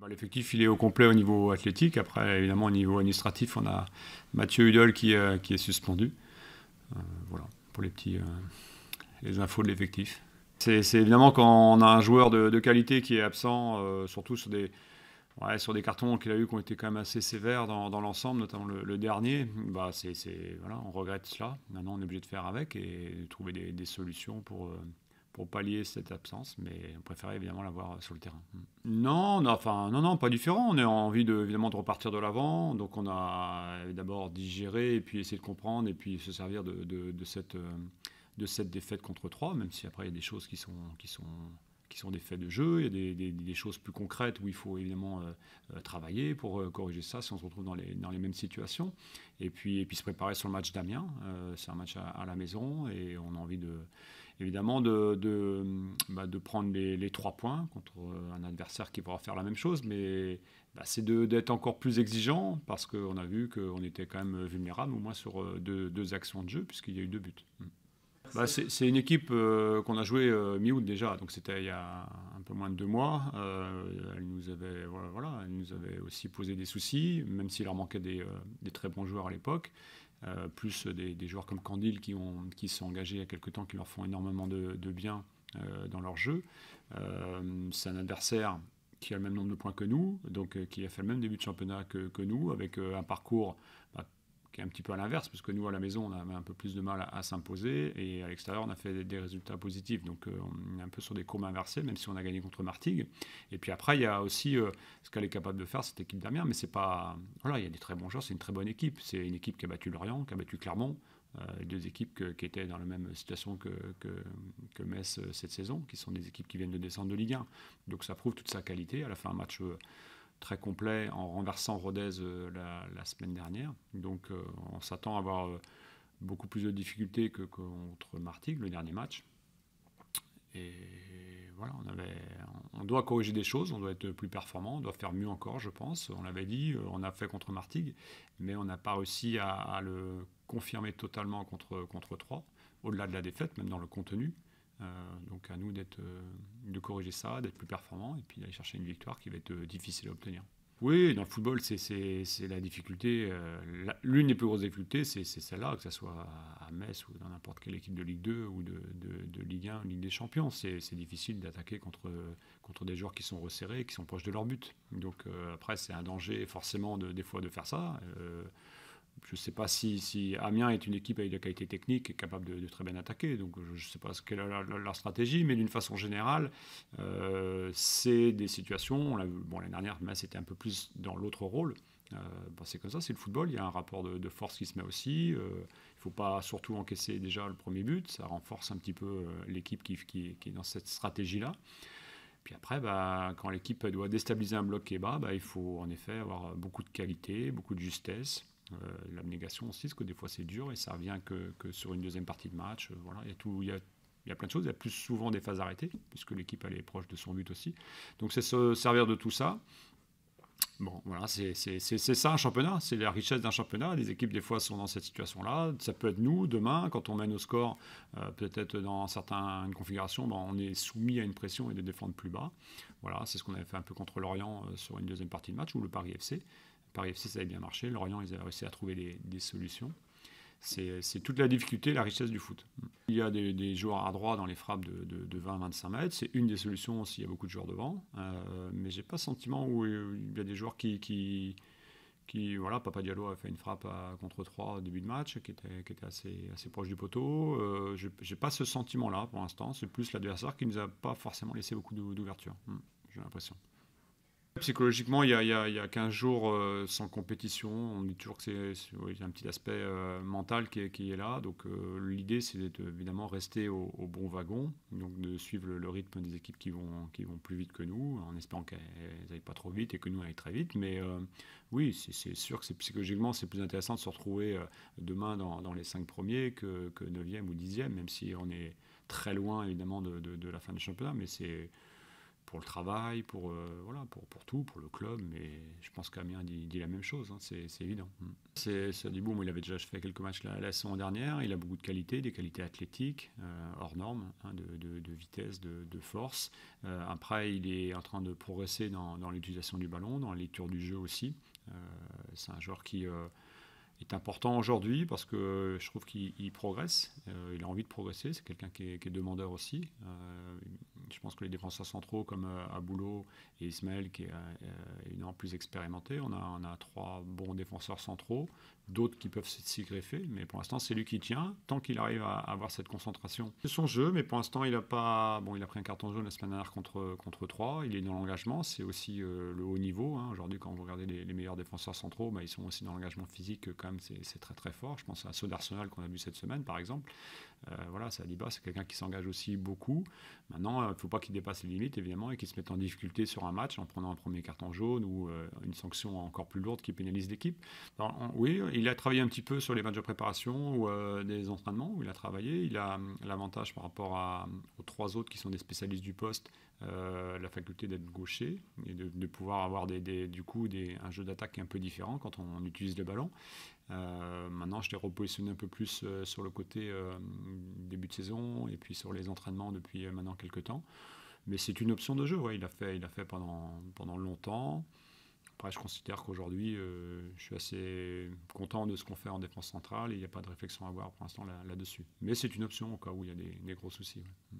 Bah, l'effectif, il est au complet au niveau athlétique. Après, évidemment, au niveau administratif, on a Mathieu Hudol qui, euh, est suspendu. Euh, voilà, pour les petits... Euh, les infos de l'effectif. C'est évidemment quand on a un joueur de, qualité qui est absent, surtout sur des, sur des cartons qu'il a eu qui ont été quand même assez sévères dans, l'ensemble, notamment le, dernier, bah c'est voilà, on regrette cela. Maintenant, on est obligé de faire avec et de trouver des, des solutions pour pour pallier cette absence, mais on préférait évidemment l'avoir sur le terrain. Non, enfin, non, non, pas différent. On a envie de, évidemment de repartir de l'avant, donc on a d'abord digéré et puis essayer de comprendre et puis se servir de, de, cette, de cette défaite contre 3, même si après il y a des choses qui sont, qui sont, qui sont des faits de jeu, il y a des, des, choses plus concrètes où il faut évidemment euh, euh, travailler pour euh, corriger ça si on se retrouve dans les, dans les mêmes situations. Et puis, et puis se préparer sur le match d'Amiens, c'est un match à, la maison et on a envie de évidemment de, de, bah, prendre les, trois points contre euh, un adversaire qui pourra faire la même chose, mais bah, c'est d'être encore plus exigeant parce qu'on a vu qu'on était quand même vulnérable au moins sur euh, deux, actions de jeu puisqu'il y a eu deux buts. Mm. Bah, c'est une équipe euh, qu'on a jouée mi-août déjà, donc c'était il y a un peu moins de deux mois. elle, nous avait, nous aussi posé des soucis, même s'il leur manquait des, des très bons joueurs à l'époque. Euh, plus des, joueurs comme Candil qui, ont, qui sont engagés il y a quelques temps, qui leur font énormément de, bien euh, dans leur jeu. Euh, c'est un adversaire qui a le même nombre de points que nous, donc qui a fait le même début de championnat que, nous, avec un parcours bah, un petit peu à l'inverse, parce que nous, à la maison, on avait un peu plus de mal à, s'imposer, et à l'extérieur, on a fait des, résultats positifs. Donc, euh, on est un peu sur des courbes inversées, même si on a gagné contre Martigues. Et puis après, il y a aussi euh, ce qu'elle est capable de faire, cette équipe d'Amiens, mais c'est pas. Voilà, il y a des très bons joueurs, c'est une très bonne équipe. C'est une équipe qui a battu Lorient, qui a battu Clermont. Euh, deux équipes qui étaient dans la même situation que, que, que, Metz cette saison, qui sont des équipes qui viennent de descendre de Ligue 1. Donc ça prouve toute sa qualité. Elle a fait un match très complet en renversant Rodez euh, la, semaine dernière. Donc euh, on s'attend à avoir euh, beaucoup plus de difficultés que contre Martigues, le dernier match. Et voilà, on, avait, on doit corriger des choses, on doit être plus performant, on doit faire mieux encore, je pense. On l'avait dit, on a fait contre Martigues, mais on n'a pas réussi à, à, le confirmer totalement contre, contre 3, au-delà de la défaite, même dans le contenu. Euh, donc à nous d'être, euh, de corriger ça, d'être plus performant et puis d'aller chercher une victoire qui va être euh, difficile à obtenir. Oui, dans le football, c'est la difficulté. L'une des plus grosses difficultés, c'est celle-là, que ce soit à Metz ou dans n'importe quelle équipe de Ligue 2 ou de, Ligue 1, Ligue des Champions. C'est difficile d'attaquer contre, contre des joueurs qui sont resserrés, qui sont proches de leur but. Donc après, c'est un danger forcément des fois de faire ça je ne sais pas si, Amiens est une équipe avec de qualité technique et capable de, très bien attaquer. Donc, je ne sais pas ce qu'est leur stratégie, mais d'une façon générale, euh, c'est des situations. bon, l'année dernière, c'était un peu plus dans l'autre rôle. Euh, bah, c'est comme ça, c'est le football. Il y a un rapport de, force qui se met aussi. Euh, il ne faut pas surtout encaisser déjà le premier but. Ça renforce un petit peu l'équipe qui, est dans cette stratégie-là. Puis après, bah, quand l'équipe doit déstabiliser un bloc qui est bas, bah, il faut en effet avoir beaucoup de qualité, beaucoup de justesse. Euh, l'abnégation aussi, parce que des fois c'est dur et ça revient que, que, sur une deuxième partie de match. Euh, voilà, il y a tout, il y a il y a plein de choses. Il y a plus souvent des phases arrêtées, puisque l'équipe elle est proche de son but aussi. Donc c'est se servir de tout ça. Bon, voilà, c'est ça un championnat, c'est la richesse d'un championnat. Les équipes, des fois, sont dans cette situation-là. Ça peut être nous, demain, quand on mène au score, euh, peut-être dans certaines configurations, ben, on est soumis à une pression et de défendre plus bas. Voilà, c'est ce qu'on avait fait un peu contre l'Orient sur une deuxième partie de match, ou le Paris FC. Paris FC, ça avait bien marché. Lorient, ils avaient réussi à trouver des, solutions. C'est toute la difficulté, la richesse du foot. Il y a des, joueurs à droite dans les frappes de, 20 à 20-25 mètres. C'est une des solutions s'il y a beaucoup de joueurs devant. Euh, mais j'ai pas sentiment où il y a des joueurs qui, qui, qui voilà, Papa Diallo a fait une frappe contre 3 au début de match, qui était, assez, assez proche du poteau. Euh, je n'ai pas ce sentiment-là pour l'instant. C'est plus l'adversaire qui ne nous a pas forcément laissé beaucoup d'ouverture, hmm, j'ai l'impression. Psychologiquement, il y, a, il, 15 jours euh, sans compétition. On dit toujours que c'est un petit aspect euh, mental qui est, là. Donc euh, l'idée, c'est évidemment rester au, bon wagon, donc de suivre le, rythme des équipes qui vont, qui vont plus vite que nous, en espérant qu'elles n'aillent pas trop vite et que nous aillent très vite. Mais oui, c'est sûr que psychologiquement, c'est plus intéressant de se retrouver demain dans, les 5 premiers que, 9e ou 10e, même si on est très loin évidemment de, de la fin du championnat. Mais c'est pour le travail, pour, euh, voilà, pour, pour tout, pour le club. Mais je pense qu'Amiens dit, la même chose, hein, c'est évident. Mm. C'est bon, il avait déjà fait quelques matchs la, la, saison dernière. Il a beaucoup de qualités, des qualités athlétiques, euh, hors normes, hein, de, de, vitesse, de, de force. Euh, après, il est en train de progresser dans, dans l'utilisation du ballon, dans la lecture du jeu aussi. c'est un joueur qui est important aujourd'hui parce que je trouve qu'il progresse, euh, il a envie de progresser, c'est quelqu'un qui, est demandeur aussi. Euh, je pense que les défenseurs centraux comme euh, Aboulot et Ismaël, qui est énormément plus expérimenté, on a, a trois bons défenseurs centraux, d'autres qui peuvent s'y greffer, mais pour l'instant c'est lui qui tient, tant qu'il arrive à, avoir cette concentration. C'est son jeu, mais pour l'instant il a pas, bon il a pris un carton jaune la semaine dernière contre contre 3, il est dans l'engagement, c'est aussi le haut niveau. Hein. Aujourd'hui quand vous regardez les, meilleurs défenseurs centraux, bah, ils sont aussi dans l'engagement physique. Quand c'est très très fort. Je pense à ceux d'Arsenal qu'on a vu cette semaine, par exemple. Euh, voilà, Saliba, c'est quelqu'un qui s'engage aussi beaucoup. Maintenant, il euh, ne faut pas qu'il dépasse les limites, évidemment, et qu'il se mette en difficulté sur un match en prenant un premier carton jaune ou euh, une sanction encore plus lourde qui pénalise l'équipe. Oui, il a travaillé un petit peu sur les matchs de préparation ou des entraînements où il a travaillé. Il a hum, l'avantage par rapport aux trois autres qui sont des spécialistes du poste la faculté d'être gaucher et de, pouvoir avoir des, du coup des, un jeu d'attaque un peu différent quand on, utilise le ballon. maintenant, je l'ai repositionné un peu plus sur le côté début de saison et puis sur les entraînements depuis euh, maintenant quelques temps. Mais c'est une option de jeu, il a fait, il a fait pendant, pendant longtemps. Après, je considère qu'aujourd'hui, euh, je suis assez content de ce qu'on fait en défense centrale il n'y a pas de réflexion à avoir pour l'instant là-dessus. Mais c'est une option au cas où il y a des, gros soucis. Mm.